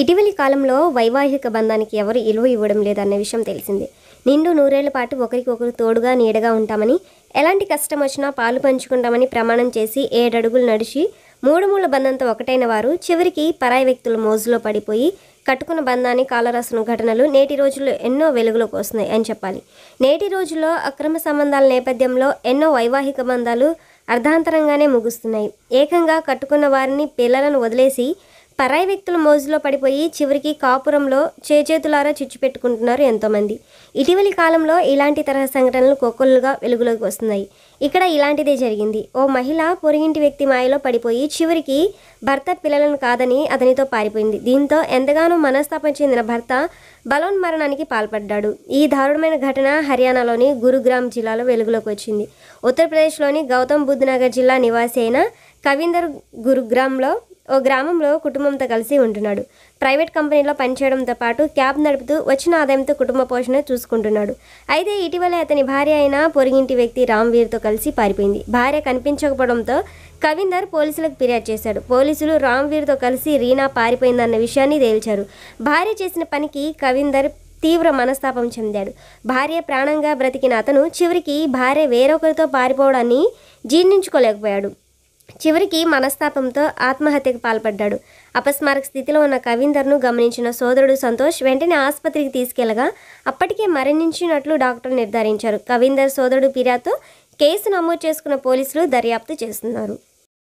ఇటీవలి కాలంలో వైవాహిక బంధానికి ఎవరు ఇలువ ఇవ్వడం లేదన్న విషయం తెలిసిందే నిండు నూరేళ్ల పాటు ఒకరికొకరు తోడుగా నీడగా ఉంటామని ఎలాంటి కష్టం వచ్చినా పాలు పంచుకుంటామని ప్రమాణం చేసి ఏడడుగులు నడిచి మూడు మూల బంధంతో ఒకటైన వారు చివరికి పరాయి వ్యక్తుల మోజులో పడిపోయి కట్టుకున్న బంధాన్ని కాలరాసిన ఘటనలు నేటి రోజుల్లో ఎన్నో వెలుగులోకి వస్తున్నాయి అని చెప్పాలి నేటి రోజుల్లో అక్రమ సంబంధాల నేపథ్యంలో ఎన్నో వైవాహిక బంధాలు అర్ధాంతరంగానే ముగుస్తున్నాయి ఏకంగా కట్టుకున్న వారిని పిల్లలను వదిలేసి పరాయి వ్యక్తుల మోజులో పడిపోయి చివరికి కాపురంలో చేచేతులారా చిచ్చుపెట్టుకుంటున్నారు ఎంతోమంది ఇటీవలి కాలంలో ఇలాంటి తరహా సంఘటనలు కోకొల్లుగా వెలుగులోకి వస్తున్నాయి ఇక్కడ ఇలాంటిదే జరిగింది ఓ మహిళ పొరుగింటి వ్యక్తి మాయలో పడిపోయి చివరికి భర్త పిల్లలను కాదని అతనితో పారిపోయింది దీంతో ఎంతగానో మనస్తాపం చెందిన భర్త బలోన్ మరణానికి పాల్పడ్డాడు ఈ దారుణమైన ఘటన హర్యానాలోని గురుగ్రామ్ జిల్లాలో వెలుగులోకి వచ్చింది ఉత్తరప్రదేశ్లోని గౌతమ్ బుద్ధ్ నగర్ జిల్లా నివాసి అయిన కవీందర్ గురుగ్రామ్లో ఓ గ్రామంలో కుటుంబంతో కలిసి ఉంటున్నాడు ప్రైవేట్ కంపెనీలో పనిచేయడంతో పాటు క్యాబ్ నడుపుతూ వచ్చిన ఆదాయంతో కుటుంబ పోషణ చూసుకుంటున్నాడు అయితే ఇటీవలే అతని భార్య అయిన పొరిగింటి వ్యక్తి రామ్వీర్తో కలిసి పారిపోయింది భార్య కనిపించకపోవడంతో కవిందర్ పోలీసులకు ఫిర్యాదు చేశాడు పోలీసులు రామ్వీర్తో కలిసి రీనా పారిపోయిందన్న విషయాన్ని తేల్చారు భార్య చేసిన పనికి కవిందర్ తీవ్ర మనస్తాపం చెందాడు భార్య ప్రాణంగా బ్రతికిన అతను చివరికి భార్య వేరొకరితో పారిపోవడాన్ని జీర్ణించుకోలేకపోయాడు చివరికి మనస్తాపంతో ఆత్మహత్యకు పాల్పడ్డాడు అపస్మారక స్థితిలో ఉన్న కవీందర్ను గమనించిన సోదరుడు సంతోష్ వెంటనే ఆసుపత్రికి తీసుకెళ్లగా అప్పటికే మరణించినట్లు డాక్టర్లు నిర్ధారించారు కవీందర్ సోదరుడు ఫిర్యాదుతో కేసు నమోదు చేసుకున్న పోలీసులు దర్యాప్తు చేస్తున్నారు